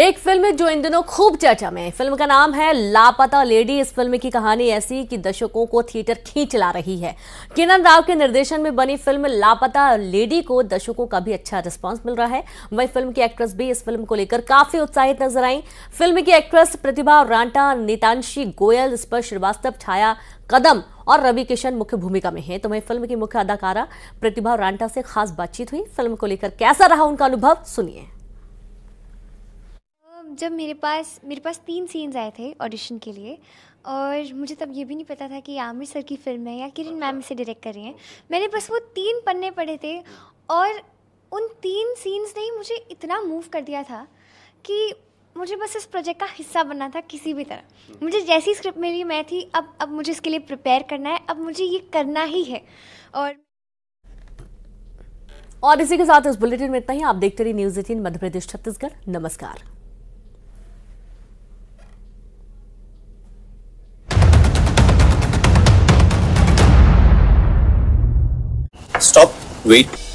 एक फिल्म जो इन दिनों खूब चर्चा में है फिल्म का नाम है लापता लेडी इस फिल्म की कहानी ऐसी कि दर्शकों को थिएटर खींच ला रही है किरण राव के निर्देशन में बनी फिल्म लापता लेडी को दर्शकों का भी अच्छा रिस्पांस मिल रहा है वही फिल्म की एक्ट्रेस भी इस फिल्म को लेकर काफी उत्साहित नजर आई फिल्म की एक्ट्रेस प्रतिभा रांटा नीतांशी गोयल इस पर श्रीवास्तव छाया कदम और रवि किशन मुख्य भूमिका में हैं तो वही फिल्म की मुख्य अदाकारा प्रतिभा रांटा से खास बातचीत हुई फिल्म को लेकर कैसा रहा उनका अनुभव सुनिए जब मेरे पास मेरे पास तीन सीन्स आए थे ऑडिशन के लिए और मुझे तब ये भी नहीं पता था कि आमिर सर की फ़िल्म है या किरण मैम इसे डायरेक्ट कर रही हैं मैंने बस वो तीन पन्ने पढ़े थे और उन तीन सीन्स ने ही मुझे इतना मूव कर दिया था कि मुझे बस इस प्रोजेक्ट का हिस्सा बनना था किसी भी तरह मुझे जैसी स्क्रिप्ट मिली मैं थी अब अब मुझे इसके लिए प्रिपेयर करना है अब मुझे ये करना ही है और और इसी के साथ इस बुलेटिन में इतना ही आप देखते रहिए न्यूज एटीन मध्य प्रदेश छत्तीसगढ़ नमस्कार stop wait